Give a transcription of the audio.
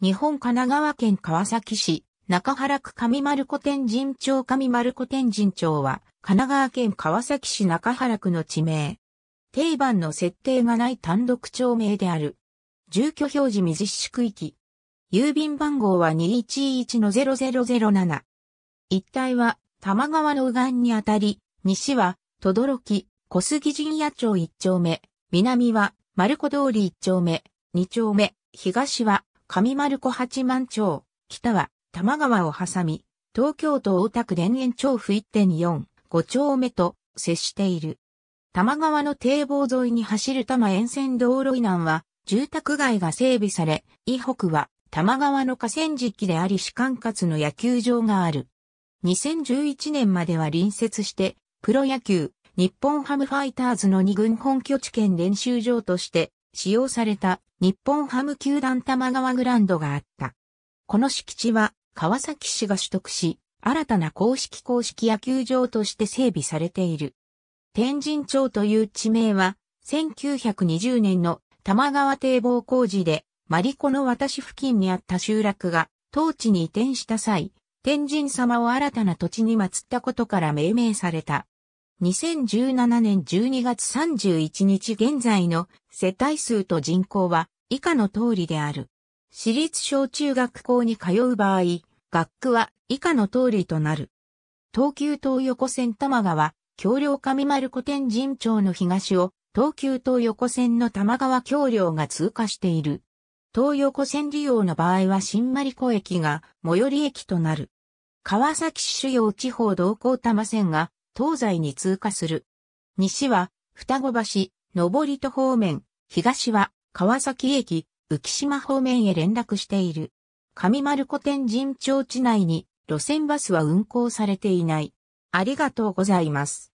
日本神奈川県川崎市、中原区上丸子天神町上丸子天神町は、神奈川県川崎市中原区の地名。定番の設定がない単独町名である。住居表示未実施区域。郵便番号は211-0007。一帯は、玉川の右岸にあたり、西は、とどろき、小杉陣屋町一丁目、南は、丸子通り一丁目、二丁目、東は、上丸子八幡町、北は多摩川を挟み、東京都大田区田園調布1.4、5丁目と接している。多摩川の堤防沿いに走る多摩沿線道路以南は、住宅街が整備され、以北は多摩川の河川敷であり市管轄の野球場がある。2011年までは隣接して、プロ野球、日本ハムファイターズの二軍本拠地兼練習場として使用された日本ハム球団玉川グランドがあった。この敷地は川崎市が取得し、新たな公式公式野球場として整備されている。天神町という地名は、1920年の玉川堤防工事で、マリコの渡し付近にあった集落が、当地に移転した際、天神様を新たな土地に祀ったことから命名された。2017年12月31日現在の世帯数と人口は以下の通りである。私立小中学校に通う場合、学区は以下の通りとなる。東急東横線玉川、橋梁上丸古典神町の東を、東急東横線の玉川橋梁が通過している。東横線利用の場合は新丸子駅が最寄り駅となる。川崎市主要地方同行多摩線が東西に通過する。西は、双子橋、上戸方面、東は、川崎駅、浮島方面へ連絡している。上丸古典神町地内に、路線バスは運行されていない。ありがとうございます。